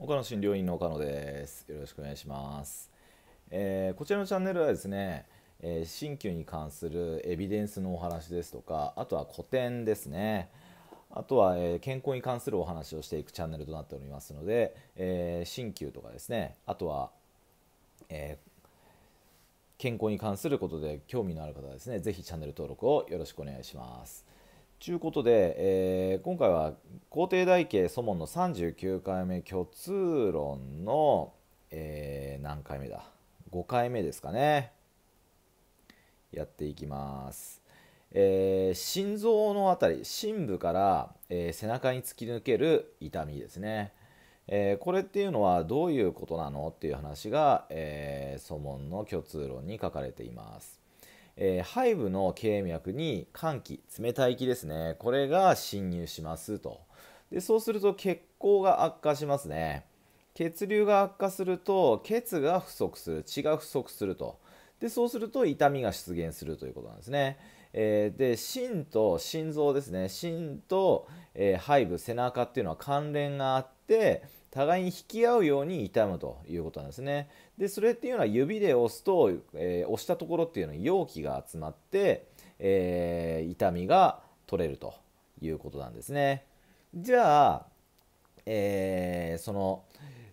岡野診療院の岡野です。よろしくお願いします。えー、こちらのチャンネルはですね、えー、鍼灸に関するエビデンスのお話ですとか、あとは古典ですね。あとは、えー、健康に関するお話をしていくチャンネルとなっておりますので、えー、鍼灸とかですね、あとは、え健康に関することで興味のある方はですね、是非チャンネル登録をよろしくお願いします。ちゅうことで、えー、今回は皇帝大慶祖門の39回目虚通論の、えー、何回目だ5回目ですかねやっていきます、えー、心臓のあたり深部から、え背中に突き抜ける痛みですね、えこれっていうのはどういうことなのっていう話が、えー、祖門の虚通論に書かれていますえー、ハの経脈に寒気冷たい気ですねこれが侵入しますとでそうすると血行が悪化しますね血流が悪化すると血が不足する血が不足するとでそうすると痛みが出現するということなんですね、えー、で心と心臓ですね心と、えー、背部背中っていうのは関連があって互いに引き合うように痛むということなんですね。でそれっていうのは指で押すと、えー、押したところっていうのに容器が集まって、えー、痛みが取れるということなんですね。じゃあ、えー、その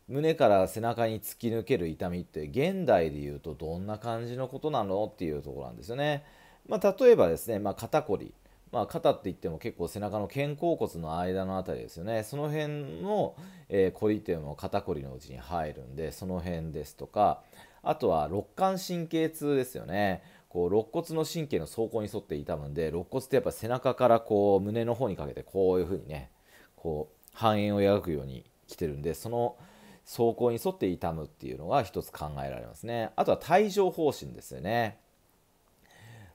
胸から背中に突き抜ける痛みって現代で言うとどんな感じのことなのっていうところなんですよね。まあ、例えばですね、まあ、肩こりまあ、肩っていっても結構背中の肩甲骨の間の辺りですよねその辺の、えー、凝りっていうのは肩こりのうちに入るんでその辺ですとかあとは肋間神経痛ですよねこう肋骨の神経の走行に沿って痛むんで肋骨ってやっぱ背中からこう胸の方にかけてこういう風にねこう半円を描くように来てるんでその走行に沿って痛むっていうのが一つ考えられますねあとは帯状疱疹ですよね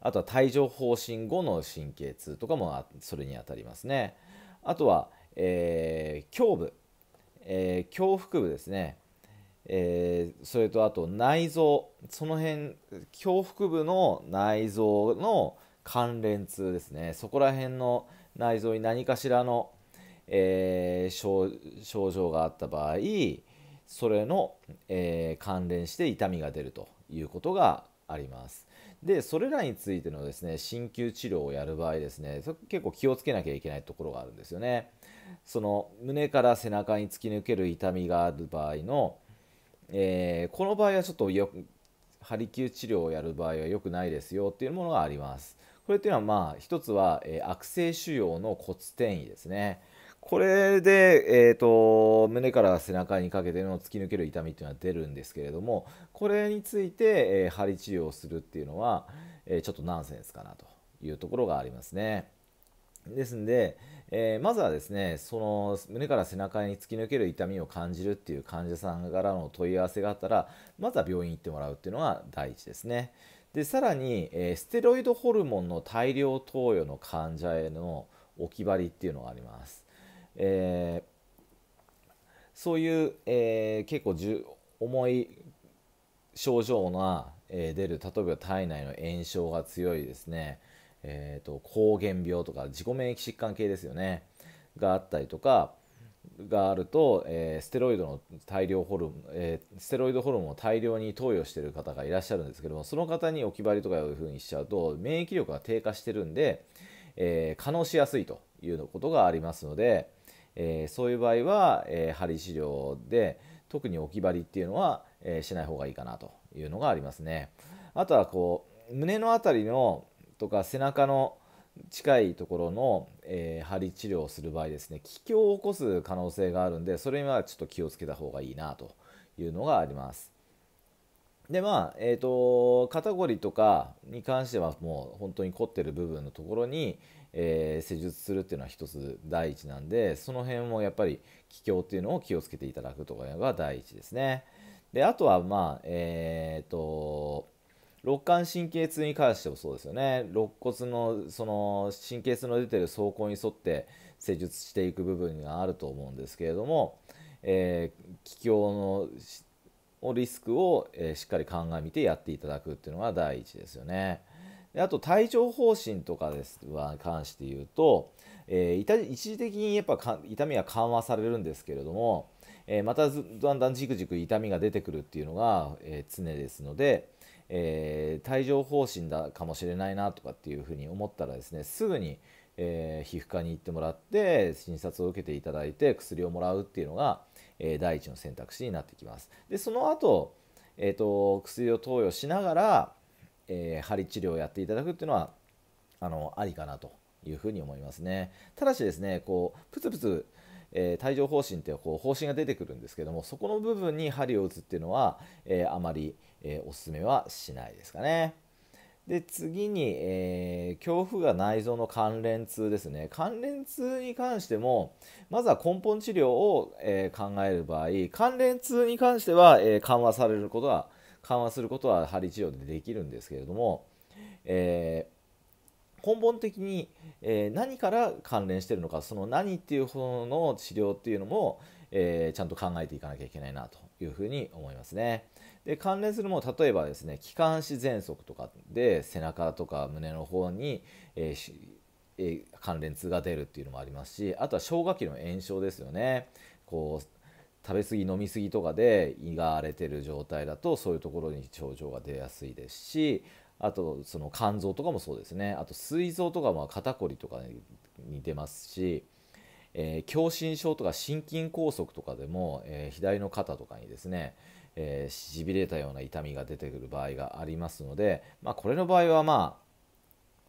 あとは帯状疱疹後の神経痛とかもそれにあたりますねあとは、えー、胸部、えー、胸腹部ですね、えー、それとあと内臓その辺胸腹部の内臓の関連痛ですねそこら辺の内臓に何かしらの、えー、症状があった場合それの、えー、関連して痛みが出るということがあります。で、それらについてのですね、鍼灸治療をやる場合ですね、結構気をつけなきゃいけないところがあるんですよね。その胸から背中に突き抜ける痛みがある場合の、えー、この場合はちょっとよく、針灸治療をやる場合は良くないですよっていうものがあります。これっていうのはまあ一つは、えー、悪性腫瘍の骨転移ですね。これで、えーと、と胸から背中にかけての突き抜ける痛みっていうのは出るんですけれどもこれについて、えー、針治療をするっていうのは、えー、ちょっとナンセンスかなというところがありますね。ですんで、えー、まずはですねその胸から背中に突き抜ける痛みを感じるっていう患者さんからの問い合わせがあったらまずは病院行ってもらうっていうのが第一ですねでさらに、えー、ステロイドホルモンの大量投与の患者への置き針っていうのがあります、えー、そういう、え結構重い症状が、えー、出る例えば体内の炎症が強いですね、えーと、抗原病とか自己免疫疾患系ですよねがあったりとかがあると、えー、ステロイドの大量ホルモン、えー、ステロイドホルモンを大量に投与してる方がいらっしゃるんですけどもその方に置きりとかいうふうにしちゃうと免疫力が低下してるんで、えー、可能しやすいということがありますので、えそういう場合は、え針治療で、特に置き針っていうのは、えー、しない方がいいかなというのがありますね。あとはこう胸の辺りのとか背中の近いところの、えー、針治療をする場合ですね気胸を起こす可能性があるんでそれにはちょっと気をつけた方がいいなというのがあります。でまあえーと、と肩こりとかに関してはもう本当に凝ってる部分のところに、えー、施術するっていうのは一つ第一なんでその辺もやっぱり気境っていうのを気をつけていただくとかが第一ですね。であとはまあえっ、ー、と肋間神経痛に関してもそうですよね肋骨のその神経痛の出てる走行に沿って施術していく部分があると思うんですけれども、えー、気境のリスクを、えー、しっかり鑑みてやっていただくっていうのが第一ですよね。あと帯状疱疹とかですは関して言うと、えー、一時的にやっぱ痛みは緩和されるんですけれども、えー、まただんだんじくじく痛みが出てくるっていうのが、えー、常ですので、え帯状疱疹だかもしれないなとかっていうふうに思ったらですねすぐに、え皮膚科に行ってもらって診察を受けていただいて薬をもらうっていうのが、え第一の選択肢になってきます。でその後、えーと薬を投与しながらえー、針治療をやっていただくっていうのはあのありかなというふうに思いますね。ただしですねこうプツプツえー、帯状疱疹ってこう方針が出てくるんですけどもそこの部分に針を打つっていうのは、えー、あまり、えー、おすすめはしないですかね。で次に、えー、恐怖が内臓の関連痛ですね関連痛に関してもまずは根本治療を、えー、考える場合関連痛に関しては、えー、緩和されることが緩和することは針治療でできるんですけれども、えー、根本的に、えー、何から関連してるのかその何っていう方の治療っていうのも、えー、ちゃんと考えていかなきゃいけないなというふうに思いますね。で関連するも例えばですね気管支喘息とかで背中とか胸の方に、ええ関連痛が出るっていうのもありますしあとは消化器の炎症ですよねこう食べ過ぎ飲み過ぎとかで胃が荒れてる状態だとそういうところに症状が出やすいですしあとその肝臓とかもそうですねあと膵臓とかも肩こりとかに出ますし、えー、狭心症とか心筋梗塞とかでも、えー、左の肩とかにですねえー、しびれたような痛みが出てくる場合がありますので、まあ、これの場合はまあ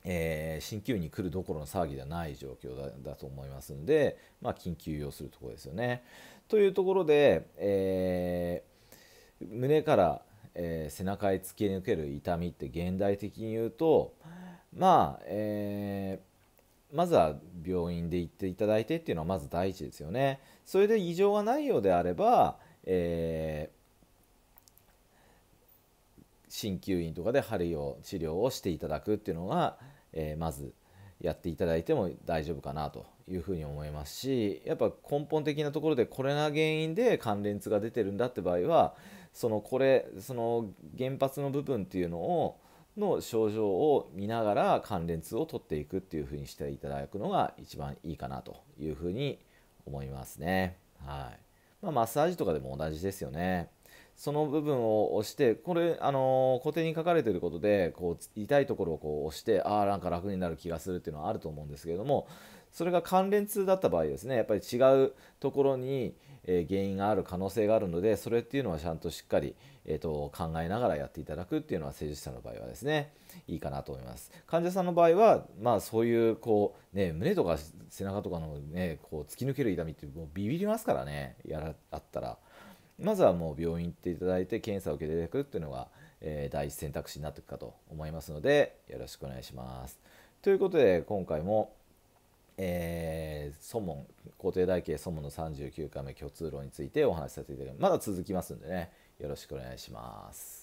えー、鍼灸に来るどころの騒ぎではない状況だと思いますので、まあ、緊急用するところですよね。というところで、えー、胸から、えー、背中へ突き抜ける痛みって現代的に言うとまあ、えー、まずは病院で行っていただいてっていうのはまず第一ですよね。それで異常がないようであれば、えー、鍼灸院とかで針を治療をしていただくっていうのが、えー、まずやっていただいても大丈夫かなというふうに思いますしやっぱ根本的なところでこれが原因で関連痛が出てるんだって場合はそのこれその原発の部分っていうのをの症状を見ながら関連痛を取っていくっていうふうにしていただくのが一番いいかなというふうに思いますね。はいまあ、マッサージとかでも同じですよね。その部分を押してこれあの固定に書かれてることでこう痛いところをこう押してああなんか楽になる気がするっていうのはあると思うんですけれどもそれが関連痛だった場合ですねやっぱり違うところに、え原因がある可能性があるのでそれっていうのはちゃんとしっかり、えー、と考えながらやっていただくっていうのは施術者の場合はですねいいかなと思います患者さんの場合はまあそういうこうね胸とか背中とかのねこう突き抜ける痛みってもうビビりますからねやらあったら。まずはもう病院行っていただいて検査を受けていただくっていうのが、えー、第一選択肢になっていくかと思いますのでよろしくお願いします。ということで今回も、えー、モン皇帝大慶孫門の39回目虚通論についてお話しさせていただきますまだ続きますんでねよろしくお願いします。